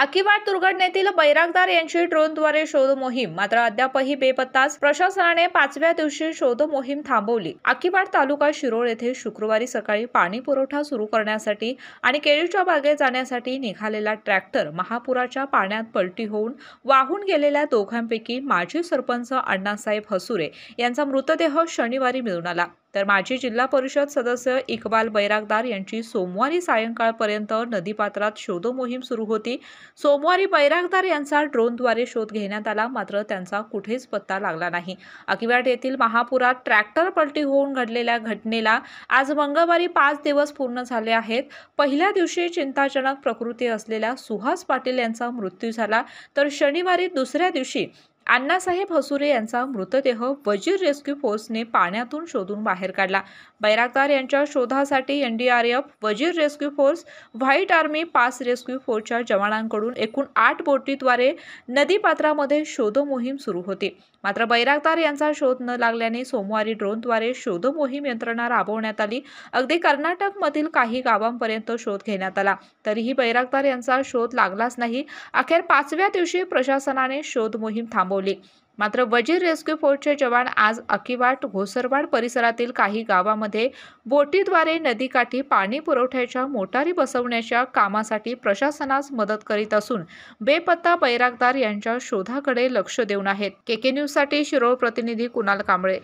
अकिबाट दुर्घटनेतील बैरागदार यांची ड्रोनद्वारे शोध मोहीम मात्र अद्यापही बेपत्ताच प्रशासनाने पाचव्या दिवशी शोध मोहीम थांबवली अकिबाड तालुका शिरोळ येथे शुक्रवारी सकाळी पाणी पुरवठा सुरू करण्यासाठी आणि केळीच्या बागेत जाण्यासाठी निघालेला ट्रॅक्टर महापुराच्या पाण्यात पलटी होऊन वाहून गेलेल्या दोघांपैकी माजी सरपंच अण्णासाहेब हसुरे यांचा मृतदेह शनिवारी मिळून आला तर माजी जिल्हा परिषद सदस्य इकबाल बैरागदार यांची सोमवारी सायंकाळपर्यंत नदीपात्रात शोधमोहीम सुरू होती सोमवारी बैरागदार यांचा ड्रोनद्वारे शोध घेण्यात आला मात्र त्यांचा कुठेच पत्ता लागला नाही अकिवाट येथील महापुरात ट्रॅक्टर पलटी होऊन घडलेल्या घटनेला आज मंगळवारी पाच दिवस पूर्ण झाले आहेत पहिल्या दिवशी चिंताजनक प्रकृती असलेल्या सुहास पाटील यांचा मृत्यू झाला तर शनिवारी दुसऱ्या दिवशी अण्णासाहेब हसुरे यांचा मृतदेह वजीर रेस्क्यू फोर्सने पाण्यातून शोधून बाहेर काढला बैरागदार यांच्या शोधासाठी एनडीआरएफ वजीर रेस्क्यू फोर्स व्हाईट आर्मी पास रेस्क्यू फोर्सच्या जवानांकडून एकूण आठ बोटीद्वारे नदीपात्रामध्ये शोधमोहीम सुरू होती मात्र बैरागदार यांचा शोध न लागल्याने सोमवारी ड्रोनद्वारे शोधमोहीम यंत्रणा राबवण्यात आली अगदी कर्नाटकमधील काही गावांपर्यंत शोध घेण्यात आला तरीही बैरागदार यांचा शोध लागलाच नाही अखेर पाचव्या दिवशी प्रशासनाने शोध मोहीम थांबवली मात्र वजीर रेस्क्यू फोर्सचे जवान आज अकिवाट घोसरवाड परिसरातील काही गावामध्ये बोटीद्वारे नदीकाठी पाणी पुरवठ्याच्या मोटारी बसवण्याच्या कामासाठी प्रशासनास मदत करीत असून बेपत्ता बैरागदार यांच्या शोधाकडे लक्ष देऊन आहेत केके न्यूजसाठी शिरोळ प्रतिनिधी कुणाल कांबळे